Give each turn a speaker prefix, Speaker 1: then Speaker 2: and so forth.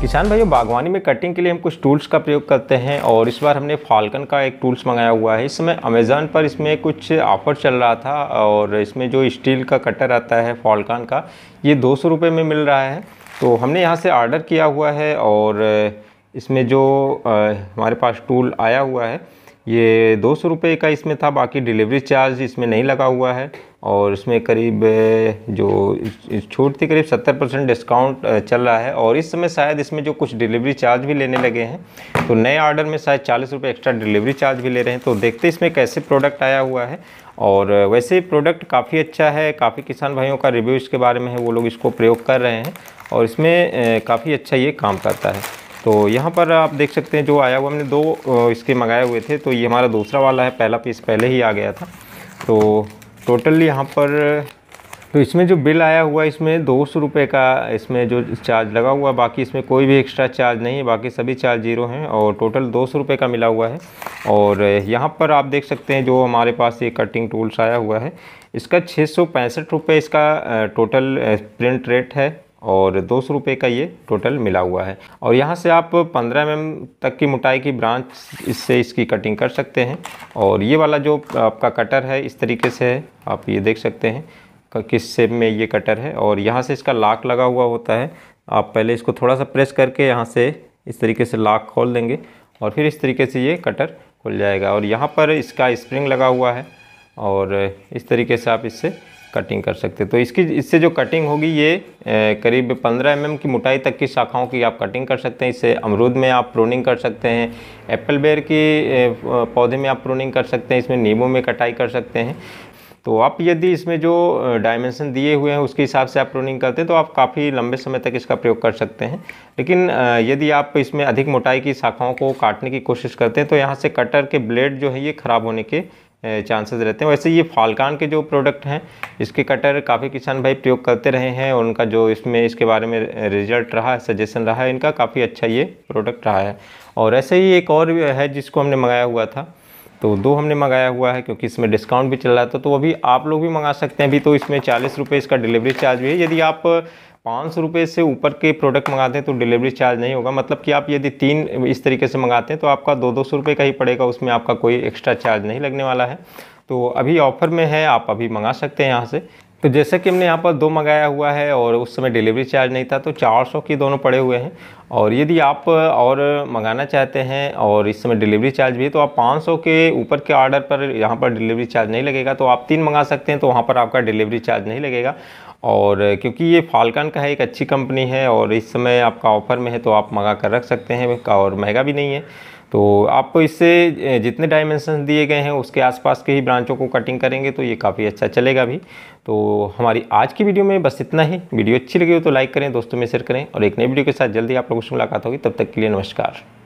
Speaker 1: किसान भाइयों बागवानी में कटिंग के लिए हम कुछ टूल्स का प्रयोग करते हैं और इस बार हमने फाल्कन का एक टूल्स मंगाया हुआ है इस समय अमेज़ान पर इसमें कुछ ऑफर चल रहा था और इसमें जो स्टील का कटर आता है फाल्कन का ये दो सौ में मिल रहा है तो हमने यहाँ से आर्डर किया हुआ है और इसमें जो हमारे पास टूल आया हुआ है ये दो सौ रुपये का इसमें था बाकी डिलीवरी चार्ज इसमें नहीं लगा हुआ है और इसमें करीब जो छूट थी करीब सत्तर परसेंट डिस्काउंट चल रहा है और इस समय शायद इसमें जो कुछ डिलीवरी चार्ज भी लेने लगे हैं तो नए ऑर्डर में शायद चालीस रुपये एक्स्ट्रा डिलीवरी चार्ज भी ले रहे हैं तो देखते इसमें कैसे प्रोडक्ट आया हुआ है और वैसे प्रोडक्ट काफ़ी अच्छा है काफ़ी किसान भाइयों का रिव्यू इसके बारे में है वो लोग इसको प्रयोग कर रहे हैं और इसमें काफ़ी अच्छा ये काम करता है तो यहाँ पर आप देख सकते हैं जो आया हुआ हमने दो इसके मंगाए हुए थे तो ये हमारा दूसरा वाला है पहला पीस पहले ही आ गया था तो टोटल यहाँ पर तो इसमें जो बिल आया हुआ है इसमें दो सौ रुपये का इसमें जो चार्ज लगा हुआ है बाकी इसमें कोई भी एक्स्ट्रा चार्ज नहीं है बाकी सभी चार्ज जीरो हैं और टोटल दो सौ रुपये का मिला हुआ है और यहाँ पर आप देख सकते हैं जो हमारे पास ये कटिंग टूल्स आया हुआ है इसका छः सौ पैंसठ रुपये इसका टोटल प्रिंट रेट है और दो सौ रुपये का ये टोटल मिला हुआ है और यहाँ से आप पंद्रह एम तक की मोटाई की ब्रांच इससे इसकी कटिंग कर सकते हैं और ये वाला जो आपका कटर है इस तरीके से है आप ये देख सकते हैं किस शेप में ये कटर है और यहाँ से इसका लाक लगा हुआ होता है आप पहले इसको थोड़ा सा प्रेस करके यहाँ से इस तरीके से लाक खोल देंगे और फिर इस तरीके से ये कटर खुल जाएगा और यहाँ पर इसका स्प्रिंग लगा हुआ है और इस तरीके से आप इससे कटिंग कर सकते हैं तो इसकी इससे जो कटिंग होगी ये करीब 15 एम mm की मोटाई तक की शाखाओं की आप कटिंग कर सकते हैं इससे अमरूद में आप प्रोनिंग कर सकते हैं एप्पल बेर की पौधे में आप प्रोनिंग कर सकते हैं इसमें नींबू में कटाई कर सकते हैं तो आप यदि इसमें जो डायमेंशन दिए हुए हैं उसके हिसाब से आप प्रोनिंग करते हैं तो आप काफ़ी लंबे समय तक इसका प्रयोग कर सकते हैं लेकिन यदि आप इसमें अधिक मोटाई की शाखाओं को काटने की कोशिश करते हैं तो यहाँ से कटर के ब्लेड जो है ये ख़राब होने के चांसेस रहते हैं वैसे ये फालकान के जो प्रोडक्ट हैं इसके कटर काफ़ी किसान भाई प्रयोग करते रहे हैं उनका जो इसमें इसके बारे में रिजल्ट रहा है सजेशन रहा है इनका काफ़ी अच्छा ये प्रोडक्ट रहा है और ऐसे ही एक और है जिसको हमने मंगाया हुआ था तो दो हमने मंगाया हुआ है क्योंकि इसमें डिस्काउंट भी चल रहा था तो अभी आप लोग भी मंगा सकते हैं अभी तो इसमें चालीस रुपये इसका डिलीवरी चार्ज भी है यदि आप पाँच सौ रुपये से ऊपर के प्रोडक्ट मंगाते हैं तो डिलीवरी चार्ज नहीं होगा मतलब कि आप यदि तीन इस तरीके से मंगाते हैं तो आपका दो दो सौ रुपये का ही पड़ेगा उसमें आपका कोई एक्स्ट्रा चार्ज नहीं लगने वाला है तो अभी ऑफर में है आप अभी मंगा सकते हैं यहाँ से तो जैसे कि हमने यहाँ पर दो मंगाया हुआ है और उस समय डिलीवरी चार्ज नहीं था तो 400 के दोनों पड़े हुए हैं और यदि आप और मंगाना चाहते हैं और इस समय डिलीवरी चार्ज भी है तो आप 500 के ऊपर के ऑर्डर पर यहाँ पर डिलीवरी चार्ज नहीं लगेगा तो आप तीन मंगा सकते हैं तो वहाँ पर आपका डिलीवरी चार्ज नहीं लगेगा और क्योंकि ये फाल्कन का है एक अच्छी कंपनी है और इस समय आपका ऑफ़र में है तो आप मंगा कर रख सकते हैं और महंगा भी नहीं है तो आपको इससे जितने डायमेंशन दिए गए हैं उसके आसपास के ही ब्रांचों को कटिंग करेंगे तो ये काफ़ी अच्छा चलेगा भी तो हमारी आज की वीडियो में बस इतना ही वीडियो अच्छी लगी हो तो लाइक करें दोस्तों में शेयर करें और एक नई वीडियो के साथ जल्दी आप लोगों से मुलाकात होगी तब तक के लिए नमस्कार